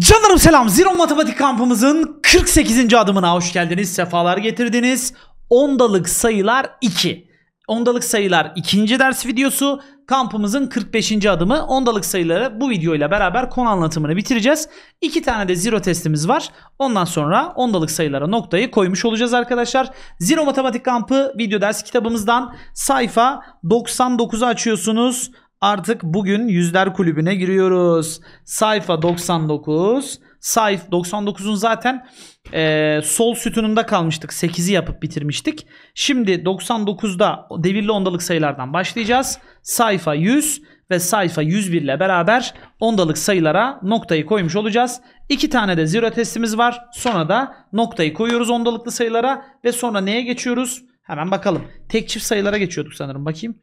Canlarım selam. Zero Matematik kampımızın 48. adımına hoş geldiniz. Sefalar getirdiniz. Ondalık sayılar 2. Ondalık sayılar ikinci ders videosu. Kampımızın 45. adımı. Ondalık sayıları bu videoyla beraber konu anlatımını bitireceğiz. İki tane de zero testimiz var. Ondan sonra ondalık sayılara noktayı koymuş olacağız arkadaşlar. Zero Matematik Kampı video ders kitabımızdan sayfa 99'u açıyorsunuz. Artık bugün Yüzler Kulübü'ne giriyoruz. Sayfa 99. Sayf 99'un zaten e, sol sütununda kalmıştık. 8'i yapıp bitirmiştik. Şimdi 99'da devirli ondalık sayılardan başlayacağız. Sayfa 100 ve sayfa 101 ile beraber ondalık sayılara noktayı koymuş olacağız. İki tane de zero testimiz var. Sonra da noktayı koyuyoruz ondalıklı sayılara ve sonra neye geçiyoruz? Hemen bakalım. Tek çift sayılara geçiyorduk sanırım. Bakayım.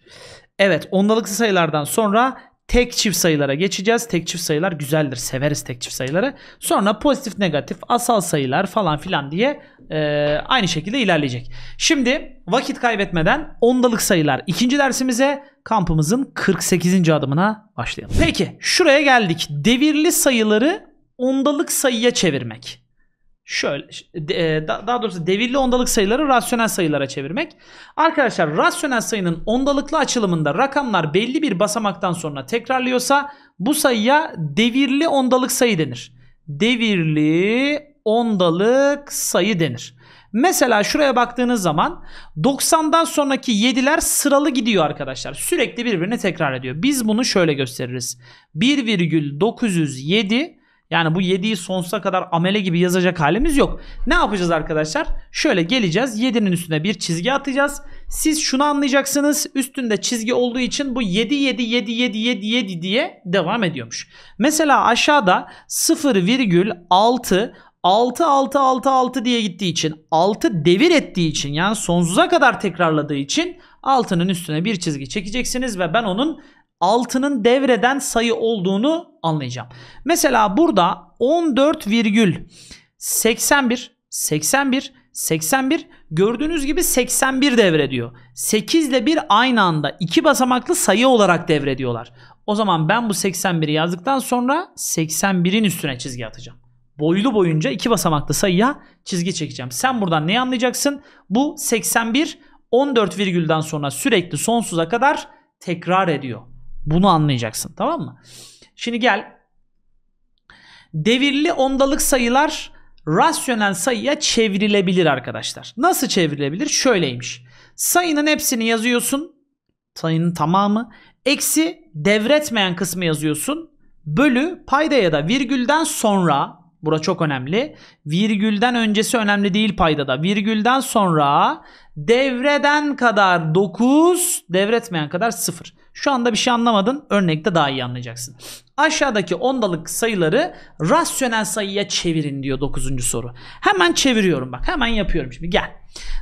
Evet ondalıklı sayılardan sonra tek çift sayılara geçeceğiz. Tek çift sayılar güzeldir. Severiz tek çift sayıları. Sonra pozitif negatif asal sayılar falan filan diye e, aynı şekilde ilerleyecek. Şimdi vakit kaybetmeden ondalık sayılar ikinci dersimize kampımızın 48. adımına başlayalım. Peki şuraya geldik. Devirli sayıları ondalık sayıya çevirmek şöyle e, daha doğrusu devirli ondalık sayıları rasyonel sayılara çevirmek. Arkadaşlar rasyonel sayının ondalıklı açılımında rakamlar belli bir basamaktan sonra tekrarlıyorsa bu sayıya devirli ondalık sayı denir. Devirli ondalık sayı denir. Mesela şuraya baktığınız zaman 90'dan sonraki 7'ler sıralı gidiyor arkadaşlar. Sürekli birbirini tekrar ediyor. Biz bunu şöyle gösteririz. 1,907 yani bu 7'yi sonsuza kadar amele gibi yazacak halimiz yok. Ne yapacağız arkadaşlar? Şöyle geleceğiz. 7'nin üstüne bir çizgi atacağız. Siz şunu anlayacaksınız. Üstünde çizgi olduğu için bu 7 7 7 7 7 7 diye devam ediyormuş. Mesela aşağıda 0 virgül 0,6 6 6 6 6 diye gittiği için 6 devir ettiği için yani sonsuza kadar tekrarladığı için altının üstüne bir çizgi çekeceksiniz ve ben onun 6'nın devreden sayı olduğunu anlayacağım. Mesela burada 14,81 81 81 gördüğünüz gibi 81 devrediyor. 8 ile 1 aynı anda iki basamaklı sayı olarak devrediyorlar. O zaman ben bu 81'i yazdıktan sonra 81'in üstüne çizgi atacağım. Boylu boyunca iki basamaklı sayıya çizgi çekeceğim. Sen buradan ne anlayacaksın? Bu 81 14 virgülden sonra sürekli sonsuza kadar tekrar ediyor. Bunu anlayacaksın tamam mı? Şimdi gel. Devirli ondalık sayılar rasyonel sayıya çevrilebilir arkadaşlar. Nasıl çevrilebilir? Şöyleymiş. Sayının hepsini yazıyorsun. Sayının tamamı. Eksi devretmeyen kısmı yazıyorsun. Bölü payda ya da virgülden sonra Bura çok önemli. Virgülden öncesi önemli değil paydada. Virgülden sonra devreden kadar 9, devretmeyen kadar 0. Şu anda bir şey anlamadın. Örnekte daha iyi anlayacaksın. Aşağıdaki ondalık sayıları rasyonel sayıya çevirin diyor 9. soru. Hemen çeviriyorum bak. Hemen yapıyorum şimdi. Gel.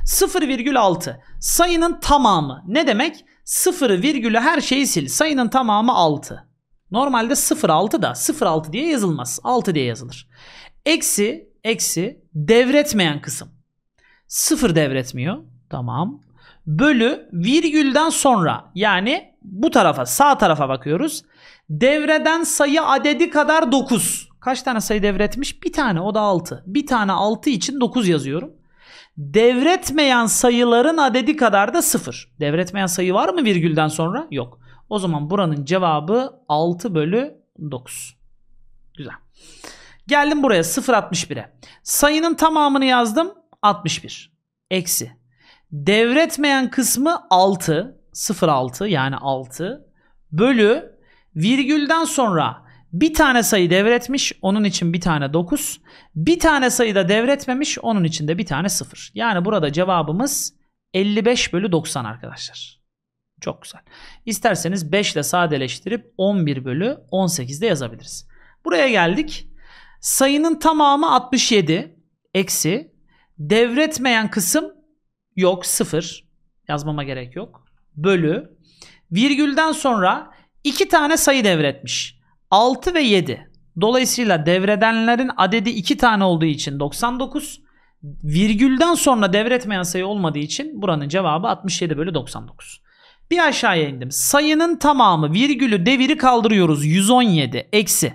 0,6. Sayının tamamı. Ne demek? 0,'ü her şeyi sil. Sayının tamamı 6. Normalde 0.6 da 0.6 diye yazılmaz. 6 diye yazılır. Eksi eksi devretmeyen kısım. 0 devretmiyor. Tamam. Bölü virgülden sonra yani bu tarafa sağ tarafa bakıyoruz. Devreden sayı adedi kadar 9. Kaç tane sayı devretmiş? Bir tane o da 6. Bir tane 6 için 9 yazıyorum. Devretmeyen sayıların adedi kadar da 0. Devretmeyen sayı var mı virgülden sonra? Yok. O zaman buranın cevabı 6 bölü 9. Güzel. Geldim buraya 0.61'e. Sayının tamamını yazdım 61. Eksi. Devretmeyen kısmı 6. 0.6 yani 6. Bölü virgülden sonra bir tane sayı devretmiş onun için bir tane 9. Bir tane sayı da devretmemiş onun için de bir tane 0. Yani burada cevabımız 55 bölü 90 arkadaşlar. Çok güzel. İsterseniz 5 ile sadeleştirip 11 bölü 18 de yazabiliriz. Buraya geldik. Sayının tamamı 67 eksi devretmeyen kısım yok 0 yazmama gerek yok. Bölü virgülden sonra 2 tane sayı devretmiş. 6 ve 7. Dolayısıyla devredenlerin adedi 2 tane olduğu için 99. Virgülden sonra devretmeyen sayı olmadığı için buranın cevabı 67 bölü 99. Bir aşağıya indim. Sayının tamamı virgülü deviri kaldırıyoruz. 117 eksi.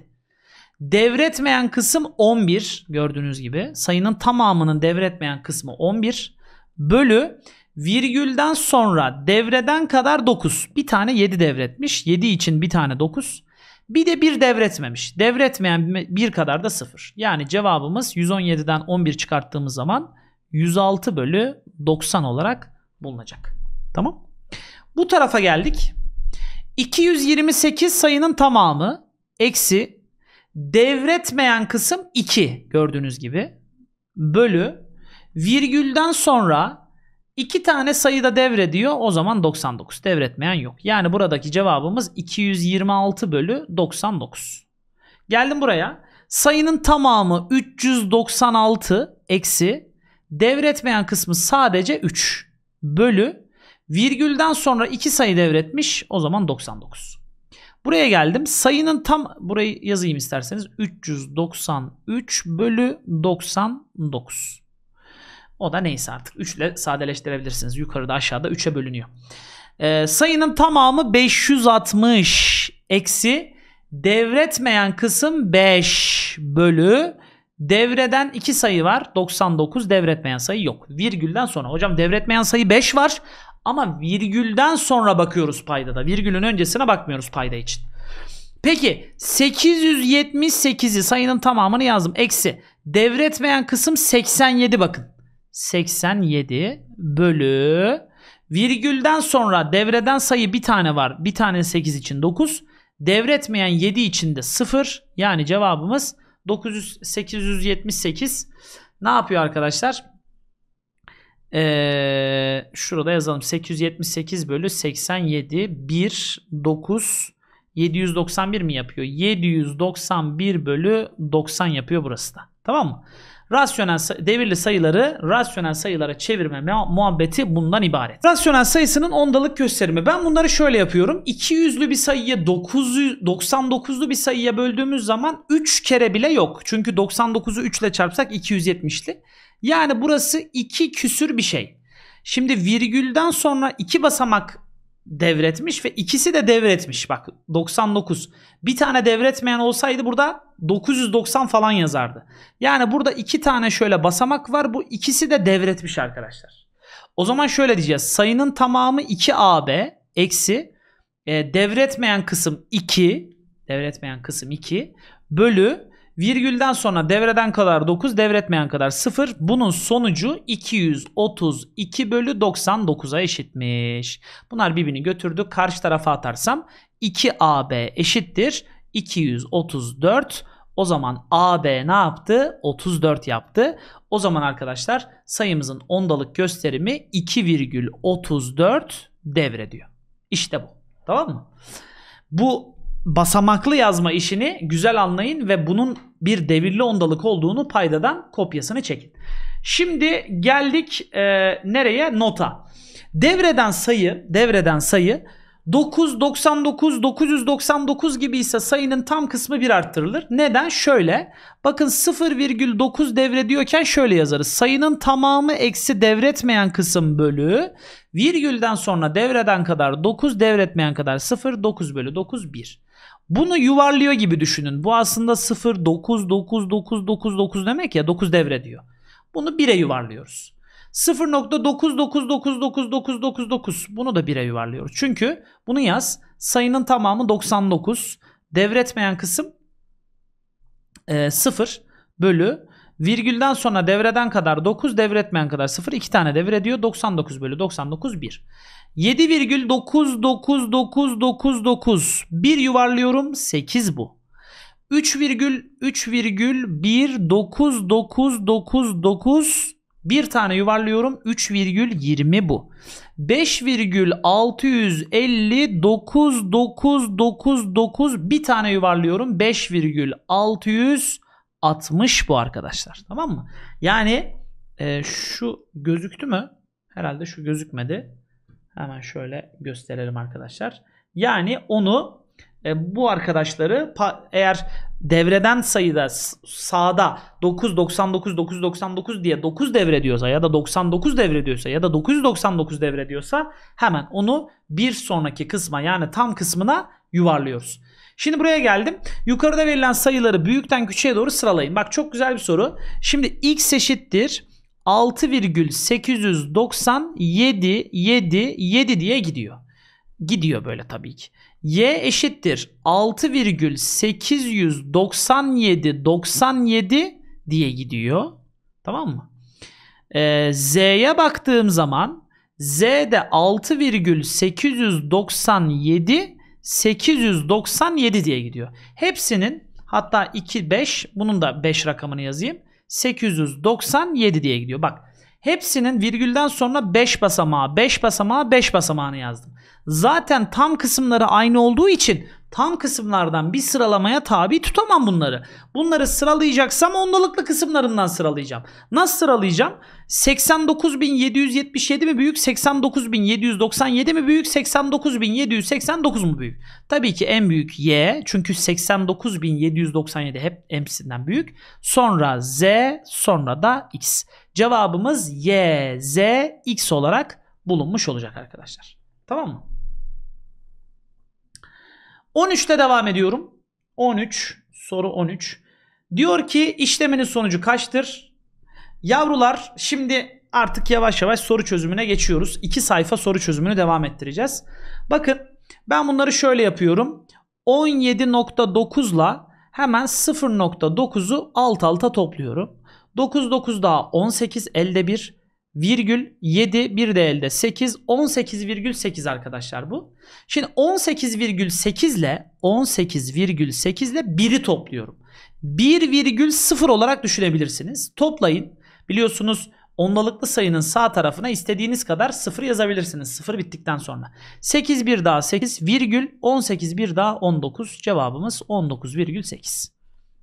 Devretmeyen kısım 11 gördüğünüz gibi. Sayının tamamının devretmeyen kısmı 11 bölü virgülden sonra devreden kadar 9. Bir tane 7 devretmiş. 7 için bir tane 9. Bir de bir devretmemiş. Devretmeyen bir kadar da 0. Yani cevabımız 117'den 11 çıkarttığımız zaman 106 bölü 90 olarak bulunacak. Tamam bu tarafa geldik. 228 sayının tamamı eksi devretmeyen kısım 2 gördüğünüz gibi bölü virgülden sonra iki tane sayıda devrediyor o zaman 99 devretmeyen yok. Yani buradaki cevabımız 226 bölü 99. Geldim buraya sayının tamamı 396 eksi devretmeyen kısmı sadece 3 bölü Virgülden sonra iki sayı devretmiş. O zaman 99. Buraya geldim. Sayının tam burayı yazayım isterseniz. 393 bölü 99. O da neyse artık. 3 ile sadeleştirebilirsiniz. Yukarıda aşağıda 3'e bölünüyor. Ee, sayının tamamı 560 eksi devretmeyen kısım 5 bölü devreden 2 sayı var. 99 devretmeyen sayı yok. Virgülden sonra. Hocam devretmeyen sayı 5 var ama virgülden sonra bakıyoruz paydada. Virgülün öncesine bakmıyoruz payda için. Peki 878'i sayının tamamını yazdım. Eksi. Devretmeyen kısım 87 bakın. 87 bölü virgülden sonra devreden sayı bir tane var. Bir tane 8 için 9. Devretmeyen 7 için de 0. Yani cevabımız 900, 878. Ne yapıyor arkadaşlar? Ee, şurada yazalım. 878 bölü 87 1 9 791 mi yapıyor? 791 bölü 90 yapıyor burası da. Tamam mı? rasyonel devirli sayıları rasyonel sayılara çevirme muhabbeti bundan ibaret. Rasyonel sayısının ondalık gösterimi. Ben bunları şöyle yapıyorum. 200'lü bir sayıya 900, 99'lu bir sayıya böldüğümüz zaman 3 kere bile yok. Çünkü 99'u 3 ile çarpsak 270'li. Yani burası 2 küsür bir şey. Şimdi virgülden sonra 2 basamak devretmiş ve ikisi de devretmiş. Bak 99. Bir tane devretmeyen olsaydı burada 990 falan yazardı. Yani burada iki tane şöyle basamak var. Bu ikisi de devretmiş arkadaşlar. O zaman şöyle diyeceğiz. Sayının tamamı 2AB eksi e, devretmeyen kısım 2 devretmeyen kısım 2 bölü Virgülden sonra devreden kadar 9, devretmeyen kadar 0. Bunun sonucu 232 bölü 99'a eşitmiş. Bunlar birbirini götürdü. Karşı tarafa atarsam 2AB eşittir 234 o zaman AB ne yaptı? 34 yaptı. O zaman arkadaşlar sayımızın ondalık gösterimi 2,34 devrediyor. İşte bu. Tamam mı? Bu basamaklı yazma işini güzel anlayın ve bunun bir devirli ondalık olduğunu paydadan kopyasını çekin. Şimdi geldik e, nereye? Nota. Devreden sayı, devreden sayı 999, 999 gibi ise sayının tam kısmı bir arttırılır. Neden? Şöyle. Bakın 0,9 devrediyorken şöyle yazarız. Sayının tamamı eksi devretmeyen kısım bölü virgülden sonra devreden kadar 9 devretmeyen kadar 0, 9 bölü 9, 1. Bunu yuvarlıyor gibi düşünün. Bu aslında 0, 9, 9, 9, 9, 9 demek ya 9 devre diyor. Bunu 1'e yuvarlıyoruz. 0.9999999 bunu da 1'e yuvarlıyoruz. Çünkü bunu yaz sayının tamamı 99 devretmeyen kısım e, 0 bölü Virgülden sonra devreden kadar 9, devretmeyen kadar 0. 2 tane devrediyor. 99 bölü 99 1. 7,999999 bir yuvarlıyorum 8 bu. 3,3,19999 bir tane yuvarlıyorum 3,20 bu. 5,6599999 bir tane yuvarlıyorum 5,600 60 bu arkadaşlar. Tamam mı? Yani e, şu gözüktü mü? Herhalde şu gözükmedi. Hemen şöyle gösterelim arkadaşlar. Yani onu e, bu arkadaşları eğer devreden sayıda sağda 9 99 999 diye 9 devre diyorsa ya da 99 devre diyorsa ya da 999 devre diyorsa hemen onu bir sonraki kısma yani tam kısmına yuvarlıyoruz. Şimdi buraya geldim. Yukarıda verilen sayıları büyükten küçüğe doğru sıralayın. Bak çok güzel bir soru. Şimdi x eşittir 6,897 diye gidiyor. Gidiyor böyle tabii ki. Y eşittir 6,897,97 diye gidiyor. Tamam mı? Ee, Z'ye baktığım zaman Z'de 6,897 897 diye gidiyor. Hepsinin hatta 2 5 bunun da 5 rakamını yazayım. 897 diye gidiyor. Bak hepsinin virgülden sonra 5 basamağı, 5 basamağı, 5 basamağını yazdım. Zaten tam kısımları aynı olduğu için tam kısımlardan bir sıralamaya tabi tutamam bunları. Bunları sıralayacaksam ondalıklı kısımlarından sıralayacağım. Nasıl sıralayacağım? 89.777 mi büyük? 89.797 mi büyük? 89.789 mu büyük? Tabii ki en büyük Y. Çünkü 89.797 hep M'sinden büyük. Sonra Z, sonra da X. Cevabımız Y, Z, X olarak bulunmuş olacak arkadaşlar. Tamam mı? 13'te devam ediyorum. 13 soru 13. Diyor ki işleminin sonucu kaçtır? Yavrular şimdi artık yavaş yavaş soru çözümüne geçiyoruz. 2 sayfa soru çözümünü devam ettireceğiz. Bakın ben bunları şöyle yapıyorum. 17.9 ile hemen 0.9'u alt alta topluyorum. 9+9 9 daha 18 elde 1 virgül 7 bir de elde 8 18,8 arkadaşlar bu. Şimdi virgül 18,8 ile 18,8 ile 1'i topluyorum. virgül 1,0 olarak düşünebilirsiniz. Toplayın. Biliyorsunuz ondalıklı sayının sağ tarafına istediğiniz kadar 0 yazabilirsiniz. 0 bittikten sonra. 8 bir daha 8 virgül 18 bir daha 19 cevabımız virgül 19,8.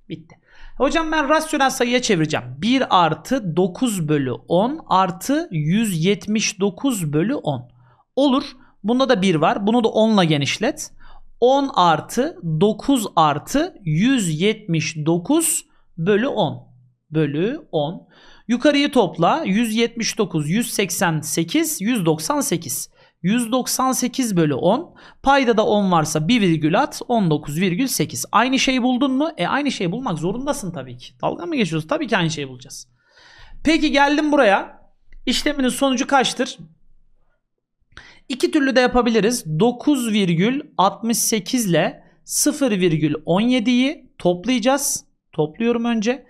Bitti. Hocam ben rasyonel sayıya çevireceğim. 1 artı 9 bölü 10 artı 179 bölü 10. Olur. Bunda da 1 var. Bunu da 10 ile genişlet. 10 artı 9 artı 179 bölü 10 bölü 10. Yukarıyı topla. 179, 188, 198. 198 bölü 10. Payda da 10 varsa 1 virgül at 19,8. Aynı şeyi buldun mu? E aynı şeyi bulmak zorundasın tabii ki. Dalga mı geçiyoruz? Tabii ki aynı şeyi bulacağız. Peki geldim buraya. İşleminin sonucu kaçtır? İki türlü de yapabiliriz. 9,68 ile 0,17'yi toplayacağız. Topluyorum önce.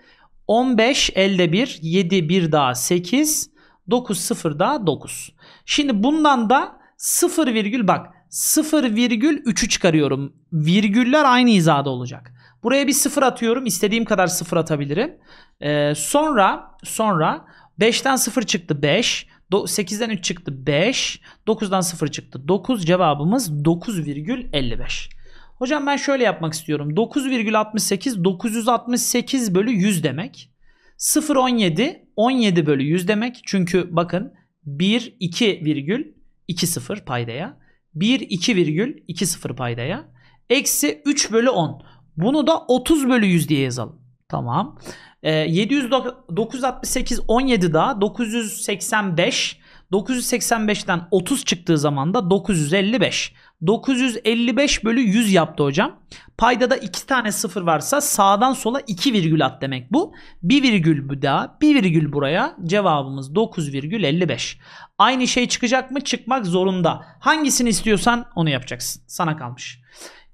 15 elde 1, 7 1 daha 8, 9 0 daha 9. Şimdi bundan da 0, virgül bak 0 virgül 3'ü çıkarıyorum. Virgüller aynı hizada olacak. Buraya bir 0 atıyorum. İstediğim kadar 0 atabilirim. Ee, sonra sonra 5'ten 0 çıktı 5. 8'den 3 çıktı 5. 9'dan 0 çıktı 9. Cevabımız 9,55. Hocam ben şöyle yapmak istiyorum. 9,68 968 bölü 100 demek. 0,17 17 bölü 100 demek. Çünkü bakın 1, 2 virgül 2,0 paydaya. 1 2,20 paydaya. Eksi 3 bölü 10. Bunu da 30 bölü 100 diye yazalım. Tamam. E, 700, 968, 17 daha. 985 985'ten 30 çıktığı zaman da 955. 955 bölü 100 yaptı hocam. Paydada 2 tane 0 varsa sağdan sola 2 virgül at demek bu. 1 virgül bu daha 1 virgül buraya cevabımız 9,55. Aynı şey çıkacak mı? Çıkmak zorunda. Hangisini istiyorsan onu yapacaksın. Sana kalmış.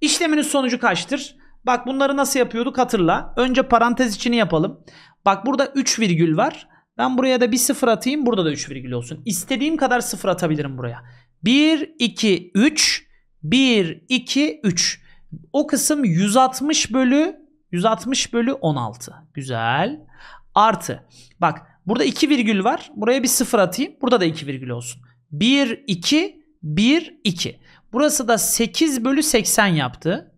İşleminin sonucu kaçtır? Bak bunları nasıl yapıyorduk hatırla. Önce parantez içini yapalım. Bak burada 3 virgül var. Ben buraya da bir sıfır atayım. Burada da 3 virgül olsun. İstediğim kadar sıfır atabilirim buraya. 1, 2, 3. 1, 2, 3. O kısım 160 bölü 160 bölü 16. Güzel. Artı. Bak burada 2 virgül var. Buraya bir sıfır atayım. Burada da 2 virgül olsun. 1, 2, 1, 2. Burası da 8 bölü 80 yaptı.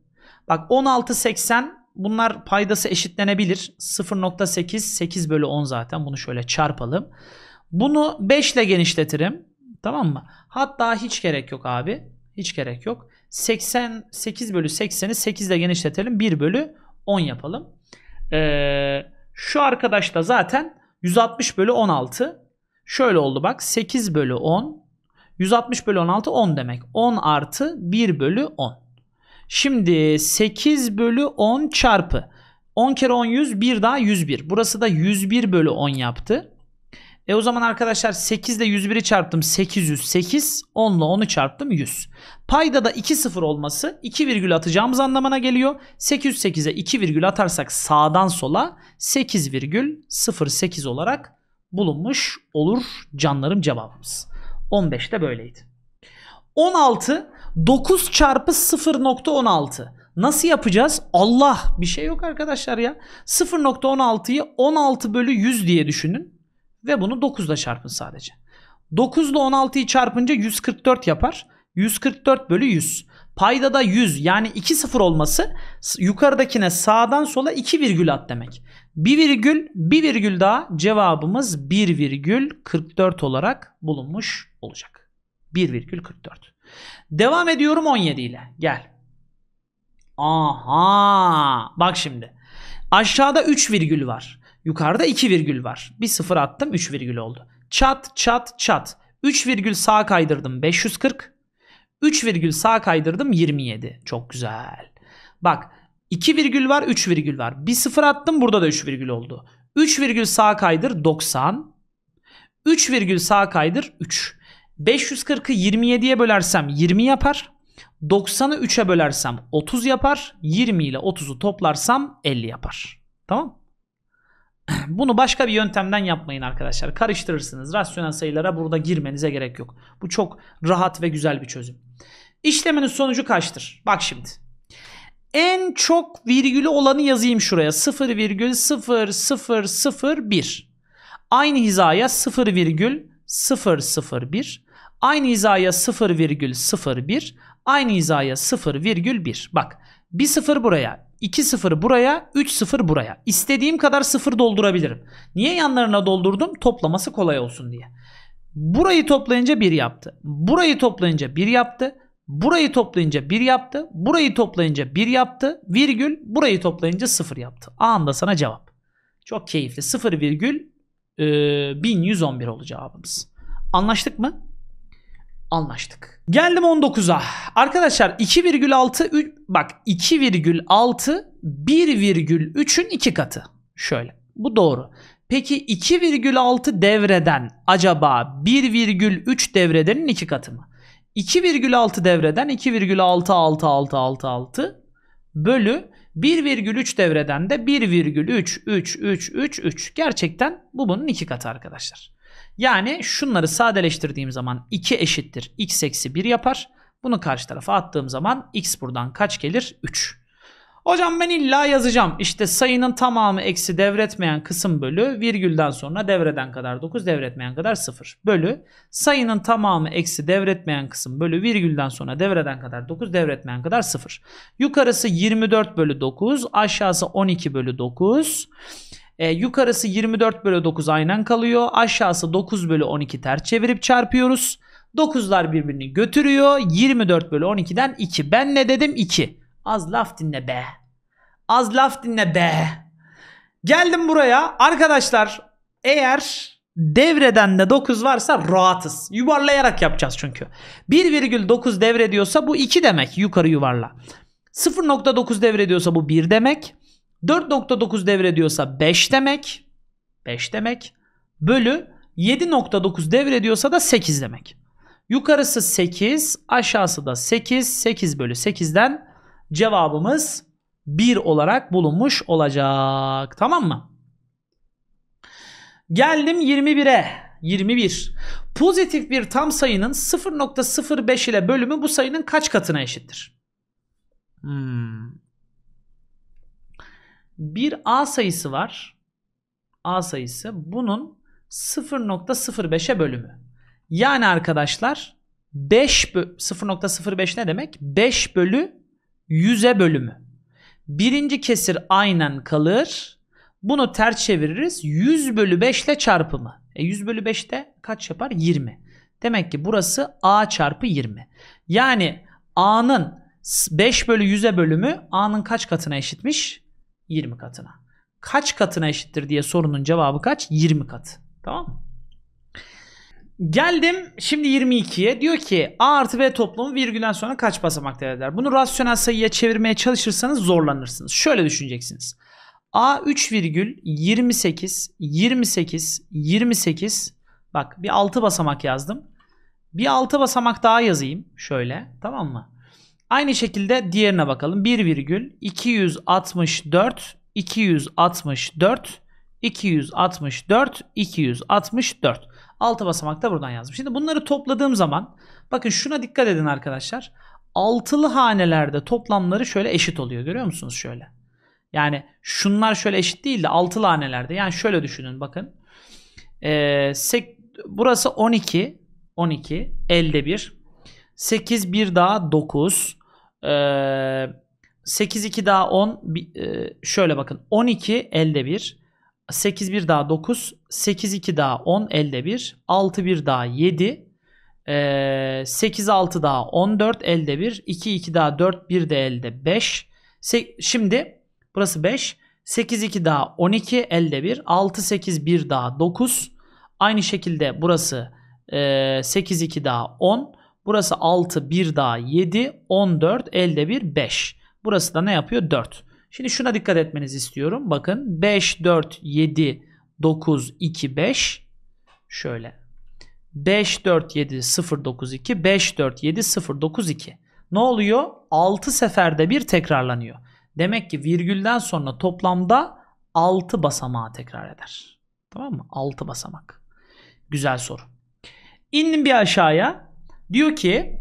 Bak 16, 80 Bunlar paydası eşitlenebilir. 0.8 8 bölü 10 zaten bunu şöyle çarpalım. Bunu 5 ile genişletirim. Tamam mı? Hatta hiç gerek yok abi. Hiç gerek yok. 8 bölü 80'i 8 ile genişletelim. 1 bölü 10 yapalım. Ee, şu arkadaş da zaten 160 bölü 16. Şöyle oldu bak. 8 bölü 10. 160 bölü 16 10 demek. 10 artı 1 bölü 10. Şimdi 8 bölü 10 çarpı 10 kere 10 100 bir daha 101. Burası da 101 bölü 10 yaptı. E o zaman arkadaşlar 8 ile 101'i çarptım 808. 10 ile 10'u çarptım 100. Payda da 2 sıfır olması 2 virgül atacağımız anlamına geliyor. 808'e 2 virgül atarsak sağdan sola 8 virgül 08 olarak bulunmuş olur canlarım cevabımız. de böyleydi. 16 9 çarpı 0.16. Nasıl yapacağız? Allah bir şey yok arkadaşlar ya. 0.16'yı 16 bölü 100 diye düşünün. Ve bunu 9 ile çarpın sadece. 9 ile 16'yı çarpınca 144 yapar. 144 bölü 100. Payda da 100 yani 2 sıfır olması yukarıdakine sağdan sola 2 virgül at demek. 1 virgül 1 virgül daha cevabımız 1 virgül 44 olarak bulunmuş olacak. 1,44. Devam ediyorum 17 ile. Gel. Aha. Bak şimdi. Aşağıda 3 virgül var. Yukarıda 2 virgül var. Bir sıfır attım 3 virgül oldu. Çat çat çat. 3 virgül sağa kaydırdım 540. 3 virgül sağa kaydırdım 27. Çok güzel. Bak 2 virgül var 3 virgül var. Bir sıfır attım burada da 3 virgül oldu. 3 virgül sağa kaydır 90. 3 virgül sağa kaydır 3. 540'ı 27'ye bölersem 20 yapar. 90'ı 3'e bölersem 30 yapar. 20 ile 30'u toplarsam 50 yapar. Tamam Bunu başka bir yöntemden yapmayın arkadaşlar. Karıştırırsınız. Rasyonel sayılara burada girmenize gerek yok. Bu çok rahat ve güzel bir çözüm. İşleminin sonucu kaçtır? Bak şimdi. En çok virgülü olanı yazayım şuraya. 0,0001. Aynı hizaya 0,001 Aynı hizaya 0,01, aynı hizaya 0,1. Bak bir sıfır buraya, 2 sıfır buraya, 3 sıfır buraya. İstediğim kadar sıfır doldurabilirim. Niye yanlarına doldurdum? Toplaması kolay olsun diye. Burayı toplayınca 1 yaptı. Burayı toplayınca 1 yaptı. Burayı toplayınca 1 yaptı. Burayı toplayınca 1 yaptı. Virgül burayı toplayınca 0 yaptı. Anında sana cevap. Çok keyifli. 0 virgül 1111 oldu cevabımız. Anlaştık mı? anlaştık. Geldim 19'a. Arkadaşlar 2,6 bak 2,6 1,3'ün iki katı. Şöyle. Bu doğru. Peki 2,6 devreden acaba 1,3 devredenin iki katı mı? 2,6 devreden 2,666666 bölü 1,3 devreden de 1,33333 gerçekten bu bunun iki katı arkadaşlar. Yani şunları sadeleştirdiğim zaman 2 eşittir x eksi 1 yapar. Bunu karşı tarafa attığım zaman x buradan kaç gelir? 3. Hocam ben illa yazacağım. İşte sayının tamamı eksi devretmeyen kısım bölü virgülden sonra devreden kadar 9 devretmeyen kadar 0 bölü sayının tamamı eksi devretmeyen kısım bölü virgülden sonra devreden kadar 9 devretmeyen kadar 0. Yukarısı 24 bölü 9 aşağısı 12 bölü 9. E, yukarısı 24 bölü 9 aynen kalıyor. Aşağısı 9 bölü 12 ters çevirip çarpıyoruz. 9'lar birbirini götürüyor. 24 bölü 12'den 2. Ben ne dedim? 2. Az laf dinle be. Az laf dinle be. Geldim buraya. Arkadaşlar eğer devreden de 9 varsa rahatız. Yuvarlayarak yapacağız çünkü. 1,9 devrediyorsa bu 2 demek yukarı yuvarla. 0.9 devrediyorsa bu 1 demek. 4.9 diyorsa 5 demek. 5 demek. Bölü 7.9 diyorsa da 8 demek. Yukarısı 8, aşağısı da 8. 8 bölü 8'den cevabımız 1 olarak bulunmuş olacak. Tamam mı? Geldim 21'e. 21. Pozitif bir tam sayının 0.05 ile bölümü bu sayının kaç katına eşittir? Hmm, bir A sayısı var. A sayısı. Bunun 0.05'e bölümü. Yani arkadaşlar 5 0.05 ne demek? 5 bölü 100'e bölümü. Birinci kesir aynen kalır. Bunu ters çeviririz. 100 bölü 5 ile çarpımı. E 100 bölü 5 de kaç yapar? 20. Demek ki burası A çarpı 20. Yani A'nın 5 bölü 100'e bölümü A'nın kaç katına eşitmiş? 20 katına. Kaç katına eşittir diye sorunun cevabı kaç? 20 kat. Tamam mı? Geldim şimdi 22'ye. Diyor ki A artı B toplamı virgülden sonra kaç basamak değer eder? Bunu rasyonel sayıya çevirmeye çalışırsanız zorlanırsınız. Şöyle düşüneceksiniz. A 3 virgül 28, 28, 28. Bak bir 6 basamak yazdım. Bir 6 basamak daha yazayım. Şöyle tamam mı? Aynı şekilde diğerine bakalım. 1 virgül 264 264 264 264. Altı basamakta buradan yazdım. Şimdi bunları topladığım zaman bakın şuna dikkat edin arkadaşlar. Altılı hanelerde toplamları şöyle eşit oluyor. Görüyor musunuz şöyle? Yani şunlar şöyle eşit değil de altılı hanelerde. Yani şöyle düşünün bakın. Ee, sek, burası 12. 12. 51. 8 bir daha 9. 8 2 daha 10 şöyle bakın 12 elde 1 8 1 daha 9 8 2 daha 10 elde 1 6 1 daha 7 8 6 daha 14 elde 1 2 2 daha 4 1 de elde 5 şimdi burası 5 8 2 daha 12 elde 1 6 8 1 daha 9 aynı şekilde burası 8 2 daha 10 Burası 6 1 daha 7 14 elde 1 5. Burası da ne yapıyor? 4. Şimdi şuna dikkat etmenizi istiyorum. Bakın 5 4 7 9 2 5 şöyle 5 4 7 0 9 2 5 4 7 0 9 2. Ne oluyor? 6 seferde bir tekrarlanıyor. Demek ki virgülden sonra toplamda 6 basamağı tekrar eder. Tamam mı? 6 basamak. Güzel soru. İndim bir aşağıya. Diyor ki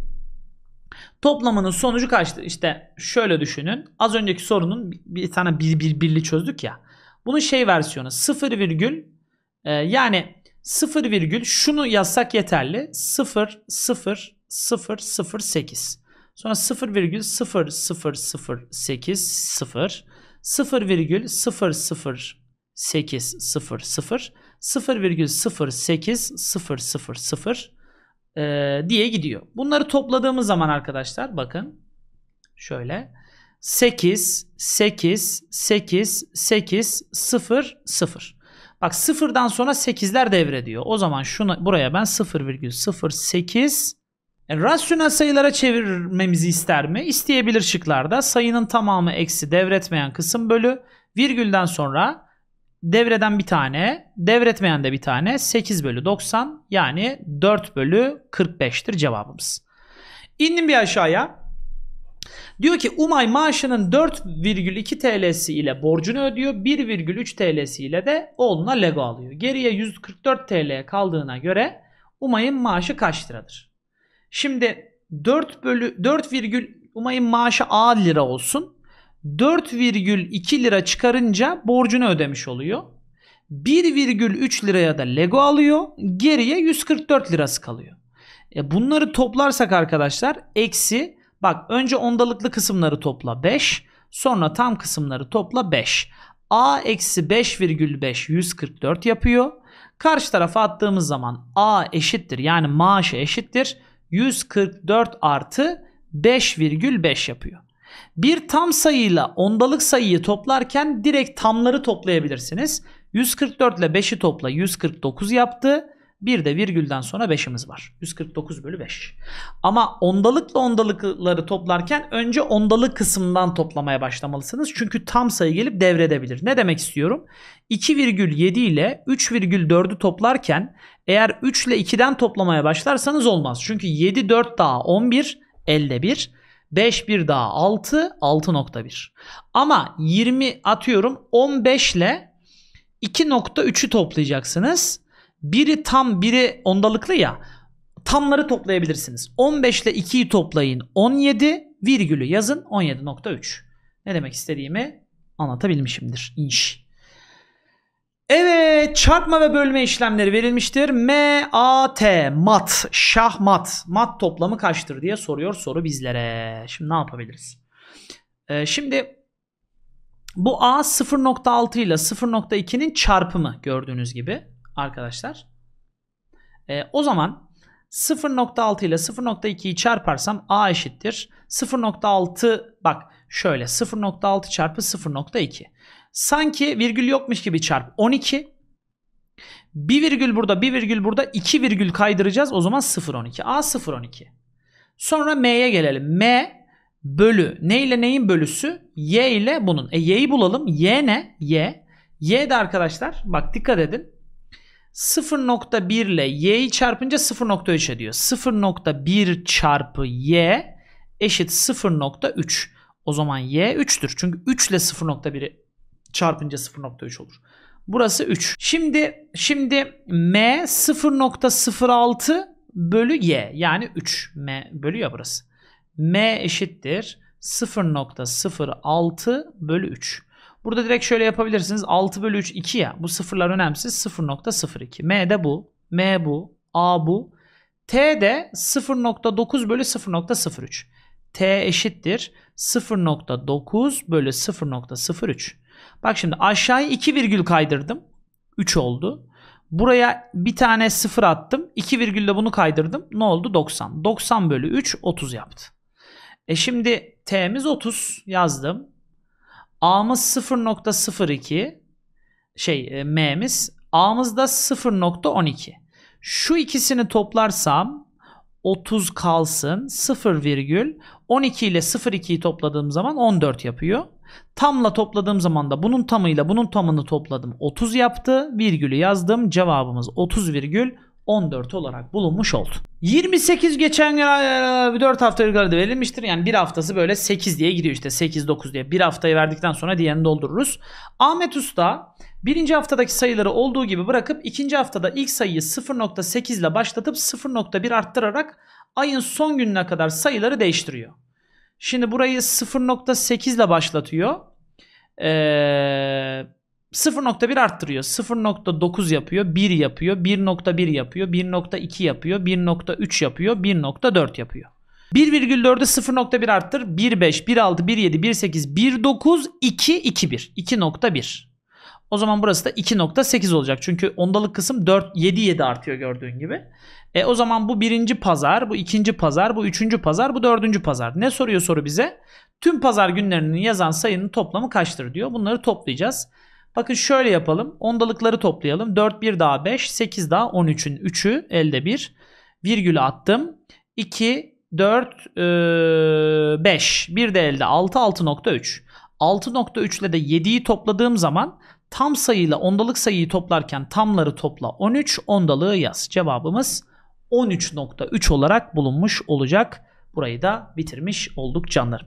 toplamanın sonucu kaçtı? İşte şöyle düşünün. Az önceki sorunun bir tane bir, bir birli çözdük ya. Bunun şey versiyonu 0, virgül e, yani 0, virgül şunu yazsak yeterli. 0 0 0 0 8. Sonra 0 virgül 0 0 0 8 0 0 virgül 0 0 8 0 0 0 virgül 0 8 0 0 0 e, diye gidiyor. Bunları topladığımız zaman arkadaşlar bakın şöyle 8 8 8 8 0 0. Bak sıfırdan sonra 8'ler devrediyor. O zaman şuna buraya ben 0,08 yani e, rasyonel sayılara çevirmemizi ister mi? İsteyebilir şıklarda. Sayının tamamı eksi devretmeyen kısım bölü virgülden sonra Devreden bir tane, devretmeyen de bir tane. 8 bölü 90 yani 4 bölü 45'tir cevabımız. İndim bir aşağıya. Diyor ki Umay maaşının 4,2 TL'si ile borcunu ödüyor. 1,3 TL'si ile de oğluna Lego alıyor. Geriye 144 TL kaldığına göre Umay'ın maaşı kaç liradır? Şimdi 4 bölü 4, Umay'ın maaşı A lira olsun. 4,2 lira çıkarınca borcunu ödemiş oluyor. 1,3 liraya da Lego alıyor. Geriye 144 lirası kalıyor. E bunları toplarsak arkadaşlar eksi bak önce ondalıklı kısımları topla 5 sonra tam kısımları topla 5. A eksi 5,5 144 yapıyor. Karşı tarafa attığımız zaman A eşittir yani maaşı eşittir. 144 artı 5,5 yapıyor. Bir tam sayıyla ondalık sayıyı toplarken direkt tamları toplayabilirsiniz. 144 ile 5'i topla 149 yaptı. Bir de virgülden sonra 5'imiz var. 149 bölü 5. Ama ondalıkla ondalıkları toplarken önce ondalık kısmından toplamaya başlamalısınız. Çünkü tam sayı gelip devredebilir. Ne demek istiyorum? 2,7 ile 3,4'ü toplarken eğer 3 ile 2'den toplamaya başlarsanız olmaz. Çünkü 7, 4 daha 11, elde 1. 5 bir daha 6 6.1. Ama 20 atıyorum 15 ile 2.3'ü toplayacaksınız. Biri tam biri ondalıklı ya. Tamları toplayabilirsiniz. 15 ile 2'yi toplayın 17 virgülü yazın 17.3. Ne demek istediğimi anlatabilmişimdir. İnş çarpma ve bölme işlemleri verilmiştir. M, A, T, mat, şahmat. Mat toplamı kaçtır diye soruyor soru bizlere. Şimdi ne yapabiliriz? Ee, şimdi bu A 0.6 ile 0.2'nin çarpımı gördüğünüz gibi arkadaşlar. Ee, o zaman 0.6 ile 0.2'yi çarparsam A eşittir. 0.6 bak şöyle 0.6 çarpı 0.2. Sanki virgül yokmuş gibi çarp 12. 1 virgül burada, 1 virgül burada, 2 virgül kaydıracağız. O zaman 0.12. A 0.12. Sonra M'ye gelelim. M bölü ne ile neyin bölüsü? Y ile bunun. E Y'yi bulalım. Y ne? Y. Y de arkadaşlar bak dikkat edin. 0.1 ile y'yi çarpınca 0.3 ediyor. 0.1 çarpı y eşit 0.3. O zaman y 3'tür. Çünkü 3 ile 0.1'i çarpınca 0.3 olur. Burası 3. Şimdi şimdi M 0.06 bölü Y yani 3. M bölü ya burası. M eşittir 0.06 bölü 3. Burada direkt şöyle yapabilirsiniz. 6 bölü 3 2 ya. Bu sıfırlar önemsiz. 0.02. M de bu. M bu. A bu. T de 0.9 bölü 0.03. T eşittir 0.9 bölü 0.03. Bak şimdi aşağıya 2 virgül kaydırdım. 3 oldu. Buraya bir tane 0 attım. 2 virgülle bunu kaydırdım. Ne oldu? 90. 90 bölü 3 30 yaptı. E şimdi t'miz 30 yazdım. A'mız 0.02 şey e, M'miz A'mız da 0.12. Şu ikisini toplarsam 30 kalsın 0, virgül 12 ile 0.2'yi topladığım zaman 14 yapıyor. Tamla topladığım zaman da bunun tamıyla bunun tamını topladım. 30 yaptı. Virgülü yazdım. Cevabımız 30 virgül 14 olarak bulunmuş oldu. 28 geçen 4 hafta yukarıda verilmiştir. Yani bir haftası böyle 8 diye giriyor işte 8-9 diye. Bir haftayı verdikten sonra diğerini doldururuz. Ahmet Usta birinci haftadaki sayıları olduğu gibi bırakıp ikinci haftada ilk sayıyı 0.8 ile başlatıp 0.1 arttırarak ayın son gününe kadar sayıları değiştiriyor. Şimdi burayı 0.8 ile başlatıyor. Ee, 0.1 arttırıyor. 0.9 yapıyor. 1 yapıyor. 1.1 yapıyor. 1.2 yapıyor. 1.3 yapıyor. 1.4 yapıyor. 1,4'e 0.1 arttır. 1.5, 1.6, 1.7, 1.8, 1.9, 2, 2.1. 2.1. O zaman burası da 2.8 olacak. Çünkü ondalık kısım 4, 7, 7 artıyor gördüğün gibi. E, o zaman bu birinci pazar, bu ikinci pazar, bu üçüncü pazar, bu dördüncü pazar. Ne soruyor soru bize? Tüm pazar günlerinin yazan sayının toplamı kaçtır diyor. Bunları toplayacağız. Bakın şöyle yapalım. Ondalıkları toplayalım. 4, 1 daha 5, 8 daha 13'ün 3'ü elde 1. virgül attım. 2, 4, 5. Bir de elde 6, 6.3. 6.3 ile de 7'yi topladığım zaman Tam sayıyla ondalık sayıyı toplarken tamları topla 13, ondalığı yaz. Cevabımız 13.3 olarak bulunmuş olacak. Burayı da bitirmiş olduk canlar.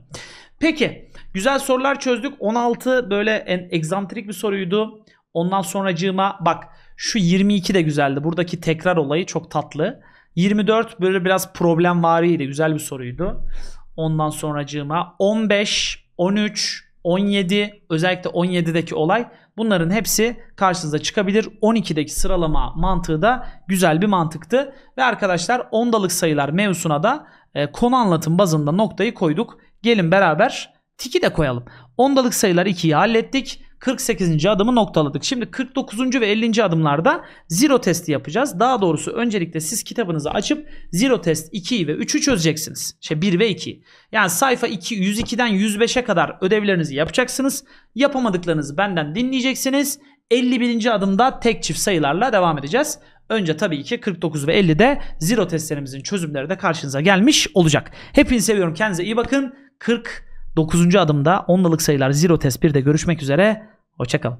Peki güzel sorular çözdük. 16 böyle en egzantrik bir soruydu. Ondan sonracığıma bak şu 22 de güzeldi. Buradaki tekrar olayı çok tatlı. 24 böyle biraz problem variydi. Güzel bir soruydu. Ondan sonracığıma 15, 13, 17 özellikle 17'deki olay bunların hepsi karşınıza çıkabilir. 12'deki sıralama mantığı da güzel bir mantıktı. Ve arkadaşlar ondalık sayılar mevzusuna da e, konu anlatım bazında noktayı koyduk. Gelin beraber tiki de koyalım. Ondalık sayılar 2'yi hallettik. 48. adımı noktaladık. Şimdi 49. ve 50. adımlarda zero testi yapacağız. Daha doğrusu öncelikle siz kitabınızı açıp zero test 2 ve 3'ü çözeceksiniz. Şey 1 ve 2. Yani sayfa 2 102'den 105'e kadar ödevlerinizi yapacaksınız. Yapamadıklarınızı benden dinleyeceksiniz. 51. adımda tek çift sayılarla devam edeceğiz. Önce tabii ki 49 ve 50'de zero testlerimizin çözümleri de karşınıza gelmiş olacak. Hepinizi seviyorum. Kendinize iyi bakın. 40 9. adımda ondalık sayılar Zero Test 1'de görüşmek üzere. Hoşçakalın.